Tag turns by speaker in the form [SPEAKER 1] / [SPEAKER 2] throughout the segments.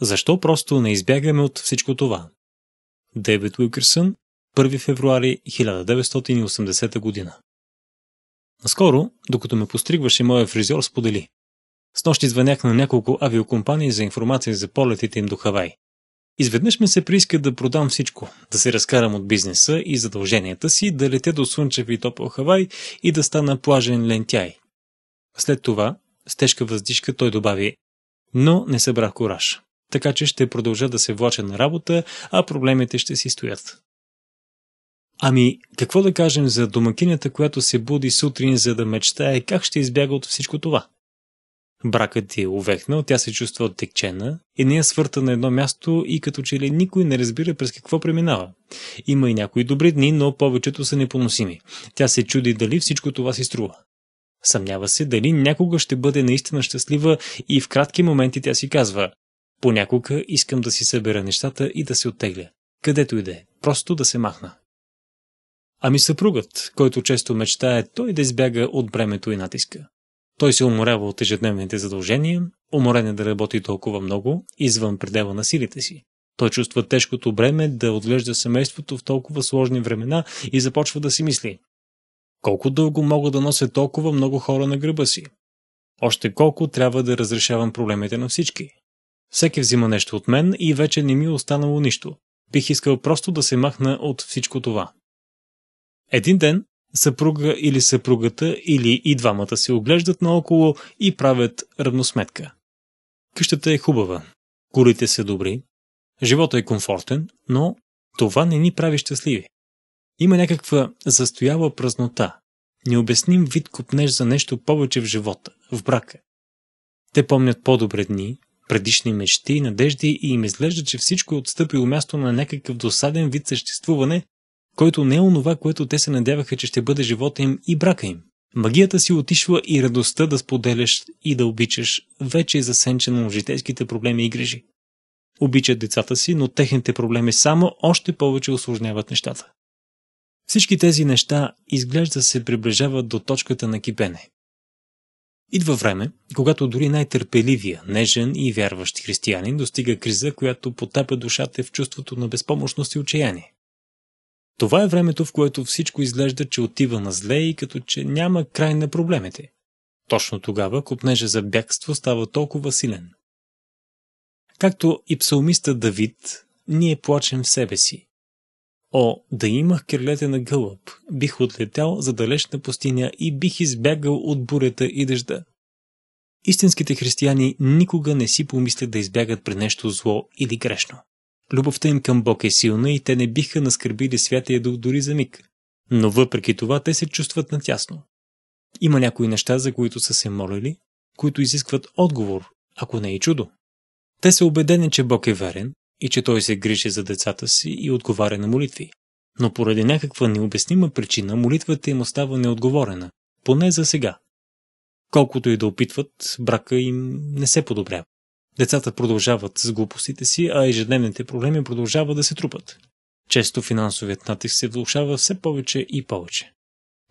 [SPEAKER 1] Защо просто не избягаме от всичко това? Дейвид Уилкерсън, 1 февруари 1980 година. Наскоро, докато ме постригваше моя фризьор, сподели. С нощи звънях на няколко авиокомпании за информация за полетите им до Хавай. Изведнъж ме се прииска да продам всичко, да се разкарам от бизнеса и задълженията си, да летя до слънчев и топъл Хавай и да стана плажен лентяй. След това, с тежка въздишка, той добави, но не събрах кораж така че ще продължа да се влача на работа, а проблемите ще си стоят. Ами, какво да кажем за домакинята, която се буди сутрин, за да мечтае как ще избяга от всичко това? Бракът е увехнал, тя се чувства оттекчена и не е свърта на едно място и като че ли никой не разбира през какво преминава. Има и някои добри дни, но повечето са непоносими. Тя се чуди дали всичко това си струва. Съмнява се дали някога ще бъде наистина щастлива и в кратки моменти тя си казва Понякога искам да си събера нещата и да се оттегля. Където иде, Просто да се махна. Ами съпругът, който често мечтае той да избяга от бремето и натиска. Той се уморява от ежедневните задължения, уморен е да работи толкова много, извън предела на силите си. Той чувства тежкото бреме да отглежда семейството в толкова сложни времена и започва да си мисли. Колко дълго мога да нося толкова много хора на гръба си? Още колко трябва да разрешавам проблемите на всички? Всеки взима нещо от мен и вече не ми е останало нищо. Бих искал просто да се махна от всичко това. Един ден съпруга или съпругата или и двамата се оглеждат наоколо и правят равносметка. Къщата е хубава, колите са добри, живота е комфортен, но това не ни прави щастливи. Има някаква застояла празнота, необясним вид купнеж за нещо повече в живота, в брака. Те помнят по-добре дни, предишни мечти и надежди и им изглежда, че всичко е отстъпило място на някакъв досаден вид съществуване, който не е онова, което те се надяваха, че ще бъде живота им и брака им. Магията си отишва и радостта да споделяш и да обичаш вече е засенчено в житейските проблеми и грижи. Обичат децата си, но техните проблеми само още повече осложняват нещата. Всички тези неща изглежда се приближават до точката на кипене. Идва време, когато дори най-търпеливия, нежен и вярващ християнин достига криза, която потапя душата в чувството на безпомощност и отчаяние. Това е времето, в което всичко изглежда, че отива на зле и като че няма край на проблемите. Точно тогава копнежа за бягство става толкова силен. Както и псалмиста Давид, ние плачем в себе си, О, да имах кирлете на гълъб, бих отлетял за далечна пустиня и бих избягал от бурята и дъжда. Истинските християни никога не си помислят да избягат при нещо зло или грешно. Любовта им към Бог е силна и те не биха наскърбили Святия Дух дори за миг. Но въпреки това те се чувстват натясно. Има някои неща, за които са се молили, които изискват отговор, ако не е чудо. Те са убедени, че Бог е верен, и че той се грижи за децата си и отговаря на молитви. Но поради някаква необяснима причина молитвата им остава неотговорена, поне за сега. Колкото и да опитват, брака им не се подобрява. Децата продължават с глупостите си, а ежедневните проблеми продължават да се трупат. Често финансовият натиск се влушава все повече и повече.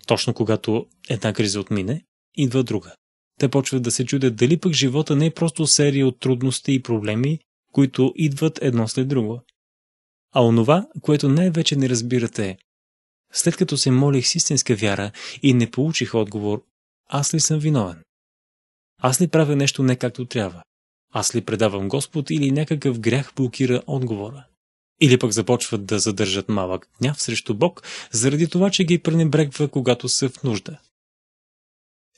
[SPEAKER 1] Точно когато една криза отмине, идва друга. Те почват да се чудят дали пък живота не е просто серия от трудности и проблеми, които идват едно след друго. А онова, което най-вече не разбирате е, след като се молих с истинска вяра и не получих отговор, аз ли съм виновен? Аз ли правя нещо не както трябва? Аз ли предавам Господ или някакъв грях блокира отговора? Или пък започват да задържат малък гняв срещу Бог, заради това, че ги пренебрегва, когато са в нужда.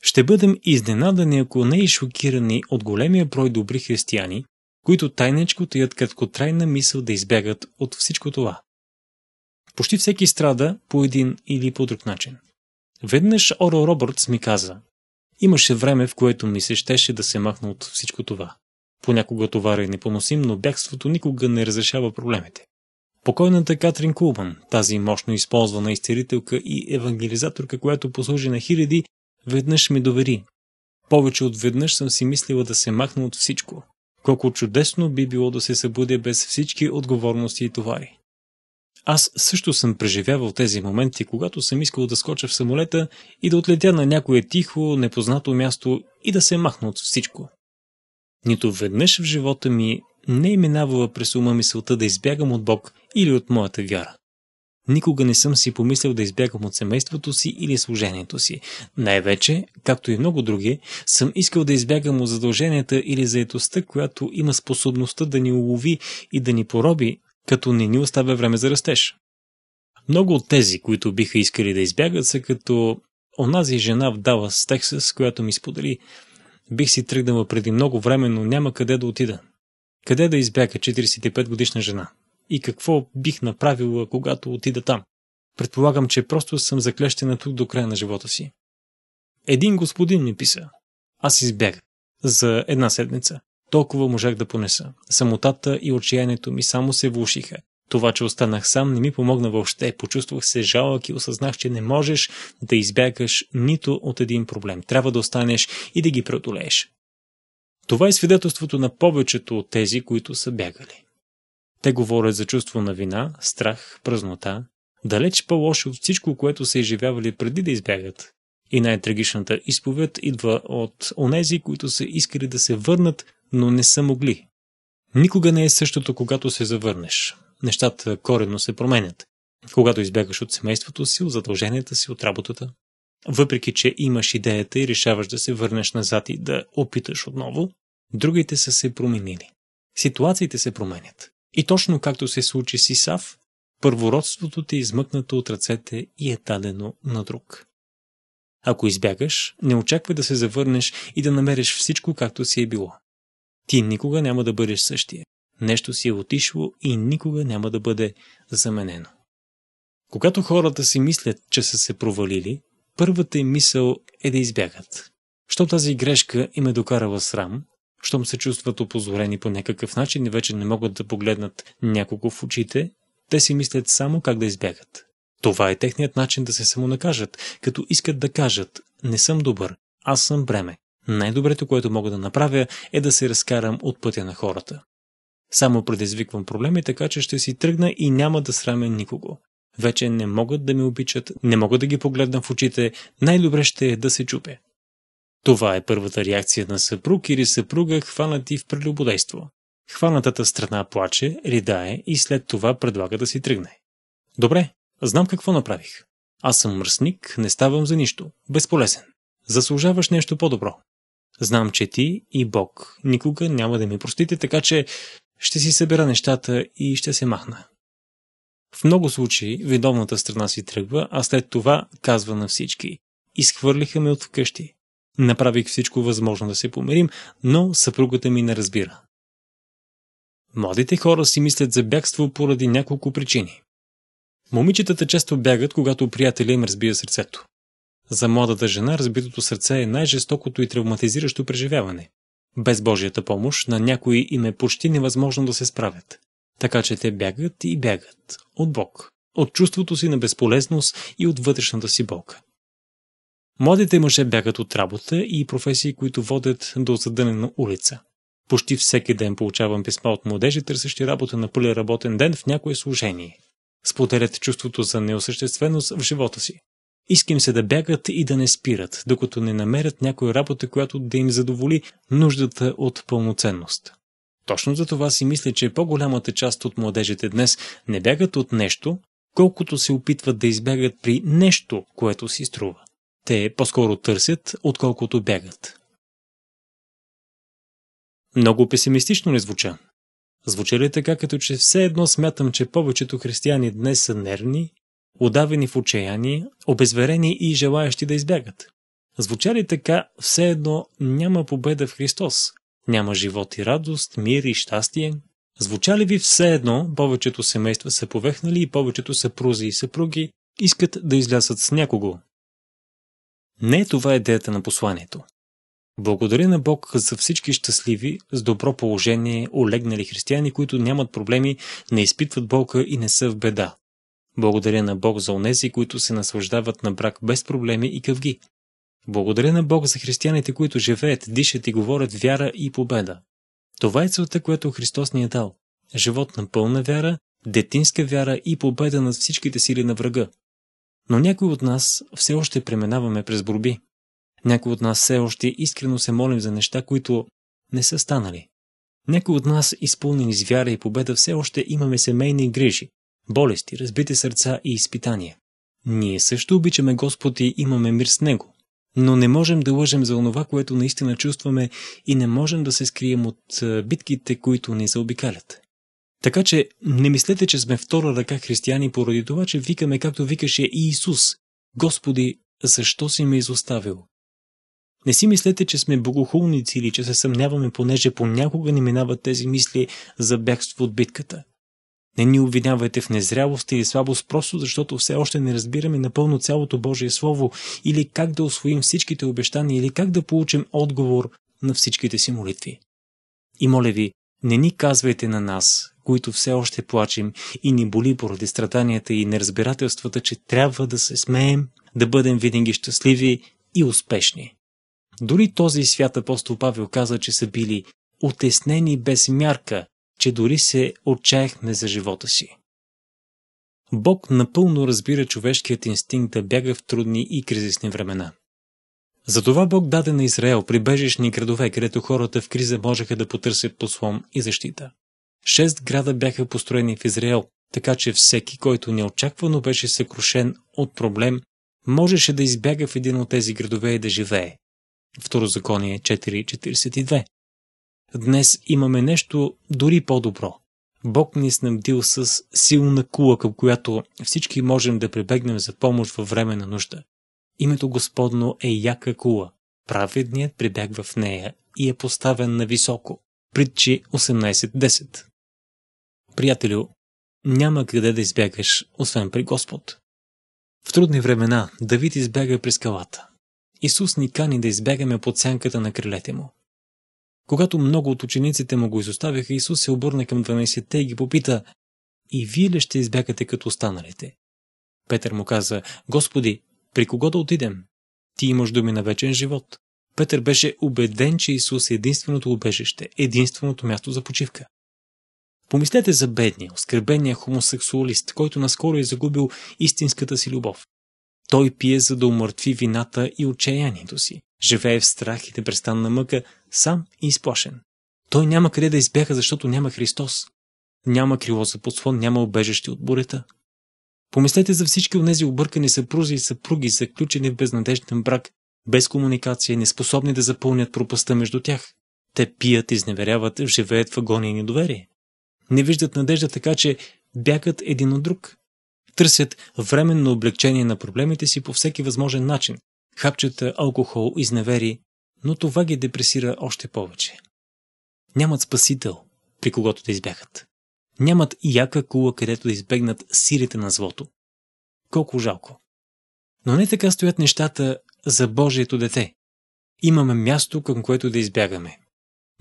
[SPEAKER 1] Ще бъдем изненадани, ако не и шокирани от големия брой добри християни, които тайничко таят краткотрайна мисъл да избягат от всичко това. Почти всеки страда по един или по друг начин. Веднъж Оро Робъртс ми каза, имаше време, в което ми се щеше да се махна от всичко това. Понякога товара е непоносим, но бягството никога не разрешава проблемите. Покойната Катрин Кулман, тази мощно използвана изцелителка и евангелизаторка, която послужи на хиляди, веднъж ми довери. Повече от веднъж съм си мислила да се махна от всичко, колко чудесно би било да се събудя без всички отговорности и товари. Аз също съм преживявал тези моменти, когато съм искал да скоча в самолета и да отлетя на някое тихо, непознато място и да се махна от всичко. Нито веднъж в живота ми не е минавала през ума мисълта да избягам от Бог или от моята вяра. Никога не съм си помислил да избягам от семейството си или служението си. Най-вече, както и много други, съм искал да избягам от задълженията или заетостта, която има способността да ни улови и да ни пороби, като не ни оставя време за растеж. Много от тези, които биха искали да избягат, са като онази жена в Далас, Тексас, която ми сподели. Бих си тръгнала преди много време, но няма къде да отида. Къде да избяга 45 годишна жена? и какво бих направила, когато отида там. Предполагам, че просто съм заклещена тук до края на живота си. Един господин ми писа. Аз избяг. За една седмица. Толкова можах да понеса. Самотата и отчаянието ми само се влушиха. Това, че останах сам, не ми помогна въобще. Почувствах се жалък и осъзнах, че не можеш да избягаш нито от един проблем. Трябва да останеш и да ги преодолееш. Това е свидетелството на повечето от тези, които са бягали. Те говорят за чувство на вина, страх, празнота, далеч по-лошо от всичко, което са изживявали преди да избягат. И най-трагичната изповед идва от онези, които са искали да се върнат, но не са могли. Никога не е същото, когато се завърнеш. Нещата коренно се променят. Когато избягаш от семейството си, от задълженията си, от работата. Въпреки, че имаш идеята и решаваш да се върнеш назад и да опиташ отново, другите са се променили. Ситуациите се променят. И точно както се случи с Исав, първородството ти е измъкнато от ръцете и е дадено на друг. Ако избягаш, не очаквай да се завърнеш и да намериш всичко както си е било. Ти никога няма да бъдеш същия. Нещо си е отишло и никога няма да бъде заменено. Когато хората си мислят, че са се провалили, първата им мисъл е да избягат. Що тази грешка им е докарала срам, щом се чувстват опозорени по някакъв начин и вече не могат да погледнат някого в очите, те си мислят само как да избягат. Това е техният начин да се самонакажат, като искат да кажат «Не съм добър, аз съм бреме». Най-доброто, което мога да направя е да се разкарам от пътя на хората. Само предизвиквам проблеми, така че ще си тръгна и няма да срамя никого. Вече не могат да ме обичат, не могат да ги погледна в очите, най-добре ще е да се чупя. Това е първата реакция на съпруг или съпруга, хванати в прелюбодейство. Хванатата страна плаче, ридае и след това предлага да си тръгне. Добре, знам какво направих. Аз съм мръсник, не ставам за нищо, безполезен. Заслужаваш нещо по-добро. Знам, че ти и Бог никога няма да ми простите, така че ще си събера нещата и ще се махна. В много случаи виновната страна си тръгва, а след това казва на всички. Изхвърлиха ме от вкъщи. Направих всичко възможно да се помирим, но съпругата ми не разбира. Младите хора си мислят за бягство поради няколко причини. Момичетата често бягат, когато приятели им разбия сърцето. За младата жена разбитото сърце е най-жестокото и травматизиращо преживяване. Без Божията помощ на някои им е почти невъзможно да се справят. Така че те бягат и бягат. От Бог. От чувството си на безполезност и от вътрешната си болка. Младите мъже бягат от работа и професии, които водят до задънена улица. Почти всеки ден получавам писма от младежи, търсещи работа на пълен работен ден в някое служение. Споделят чувството за неосъщественост в живота си. Искам се да бягат и да не спират, докато не намерят някоя работа, която да им задоволи нуждата от пълноценност. Точно за това си мисля, че по-голямата част от младежите днес не бягат от нещо, колкото се опитват да избягат при нещо, което си струва. Те по-скоро търсят, отколкото бягат. Много песимистично не звуча. Звуча ли така, като че все едно смятам, че повечето християни днес са нервни, удавени в отчаяние, обезверени и желаящи да избягат? Звуча ли така, все едно няма победа в Христос, няма живот и радост, мир и щастие? Звуча ли ви все едно, повечето семейства са повехнали и повечето съпрузи и съпруги искат да излязат с някого, не е това идеята на посланието. Благодаря на Бог за всички щастливи, с добро положение, олегнали християни, които нямат проблеми, не изпитват болка и не са в беда. Благодаря на Бог за онези, които се наслаждават на брак без проблеми и къвги. Благодаря на Бог за християните, които живеят, дишат и говорят вяра и победа. Това е целта, която Христос ни е дал. Живот на пълна вяра, детинска вяра и победа над всичките сили на врага. Но някои от нас все още преминаваме през борби. Някои от нас все още искрено се молим за неща, които не са станали. Някои от нас, изпълнени с вяра и победа, все още имаме семейни грижи, болести, разбити сърца и изпитания. Ние също обичаме Господ и имаме мир с Него, но не можем да лъжем за онова, което наистина чувстваме и не можем да се скрием от битките, които ни заобикалят. Така че не мислете, че сме втора ръка християни поради това, че викаме както викаше и Исус. Господи, защо си ме изоставил? Не си мислете, че сме богохулници или че се съмняваме, понеже понякога ни минават тези мисли за бягство от битката. Не ни обвинявайте в незрялост или слабост, просто защото все още не разбираме напълно цялото Божие Слово или как да освоим всичките обещания или как да получим отговор на всичките си молитви. И моля ви, не ни казвайте на нас, които все още плачем и ни боли поради страданията и неразбирателствата, че трябва да се смеем, да бъдем винаги щастливи и успешни. Дори този свят апостол Павел каза, че са били отеснени без мярка, че дори се отчаяхме за живота си. Бог напълно разбира човешкият инстинкт да бяга в трудни и кризисни времена. Затова Бог даде на Израел прибежищни градове, където хората в криза можеха да потърсят послом и защита. Шест града бяха построени в Израел, така че всеки, който неочаквано беше съкрушен от проблем, можеше да избяга в един от тези градове и да живее. Второзаконие 4.42 Днес имаме нещо дори по-добро. Бог ни е снабдил с силна кула, към която всички можем да прибегнем за помощ във време на нужда. Името Господно е яка кула. Праведният прибягва в нея и е поставен на високо. Притчи 18.10 Приятелю, няма къде да избягаш, освен при Господ. В трудни времена Давид избяга през скалата. Исус ни кани да избягаме под сянката на крилете му. Когато много от учениците му го изоставяха, Исус се обърна към 12-те и ги попита «И вие ли ще избягате като останалите?» Петър му каза «Господи, при кого да отидем? Ти имаш думи на вечен живот». Петър беше убеден, че Исус е единственото убежище, единственото място за почивка. Помислете за бедния, оскърбения хомосексуалист, който наскоро е загубил истинската си любов. Той пие, за да умъртви вината и отчаянието си. Живее в страх и непрестанна мъка, сам и изплашен. Той няма къде да избяга, защото няма Христос. Няма крило за подслон, няма убежище от бурята. Помислете за всички от тези объркани съпрузи и съпруги, заключени в безнадежден брак, без комуникация, неспособни да запълнят пропаста между тях. Те пият, изневеряват, живеят в агония и недоверие. Не виждат надежда, така че бягат един от друг. Търсят временно облегчение на проблемите си по всеки възможен начин. Хапчат е, алкохол, изневери, но това ги депресира още повече. Нямат спасител, при когото да избягат. Нямат яка кула, където да избегнат сирите на злото. Колко жалко. Но не така стоят нещата за Божието дете. Имаме място, към което да избягаме.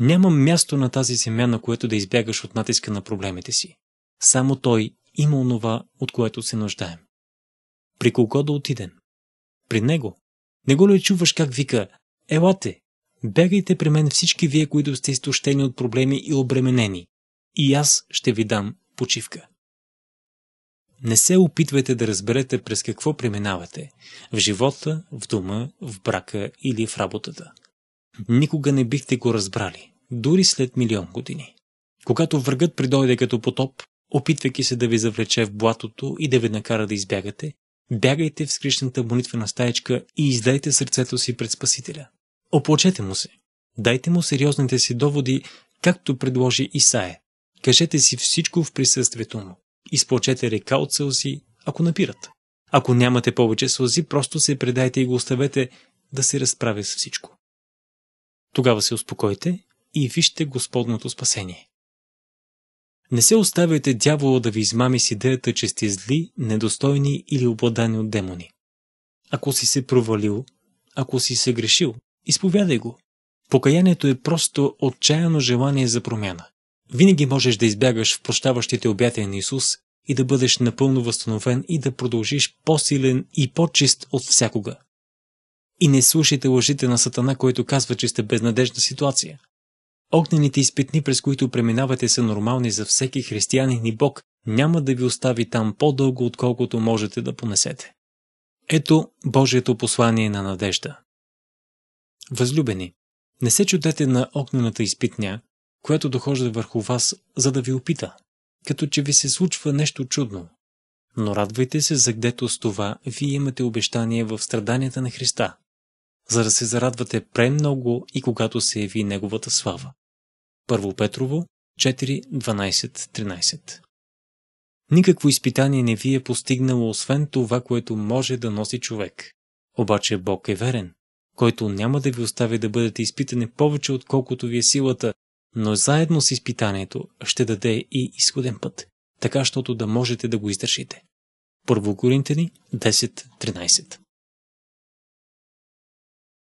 [SPEAKER 1] Няма място на тази земя, на което да избягаш от натиска на проблемите си. Само Той има онова, от което се нуждаем. При кого да отидем? При Него. Не го ли чуваш как вика «Елате, бягайте при мен всички вие, които сте изтощени от проблеми и обременени, и аз ще ви дам почивка». Не се опитвайте да разберете през какво преминавате – в живота, в дома, в брака или в работата. Никога не бихте го разбрали дори след милион години. Когато врагът придойде като потоп, опитвайки се да ви завлече в блатото и да ви накара да избягате, бягайте в скришната молитвена стаечка и издайте сърцето си пред Спасителя. Оплачете му се. Дайте му сериозните си доводи, както предложи Исае. Кажете си всичко в присъствието му. Изплачете река от сълзи, ако напират. Ако нямате повече сълзи, просто се предайте и го оставете да се разправя с всичко. Тогава се успокойте и вижте Господното спасение. Не се оставяйте дявола да ви измами с идеята, че сте зли, недостойни или обладани от демони. Ако си се провалил, ако си се грешил, изповядай го. Покаянието е просто отчаяно желание за промяна. Винаги можеш да избягаш в прощаващите обятия на Исус и да бъдеш напълно възстановен и да продължиш по-силен и по-чист от всякога. И не слушайте лъжите на Сатана, който казва, че сте безнадежна ситуация, Огнените изпитни, през които преминавате, са нормални за всеки християнин и Бог няма да ви остави там по-дълго, отколкото можете да понесете. Ето Божието послание на надежда. Възлюбени, не се чудете на огнената изпитня, която дохожда върху вас, за да ви опита, като че ви се случва нещо чудно. Но радвайте се за гдето с това, вие имате обещание в страданията на Христа – за да се зарадвате премного и когато се яви Неговата слава. Първо Петрово 4.12.13 Никакво изпитание не ви е постигнало, освен това, което може да носи човек. Обаче Бог е верен, който няма да ви остави да бъдете изпитани повече, отколкото ви е силата, но заедно с изпитанието ще даде и изходен път, така щото да можете да го издържите. Първо Коринтени 10.13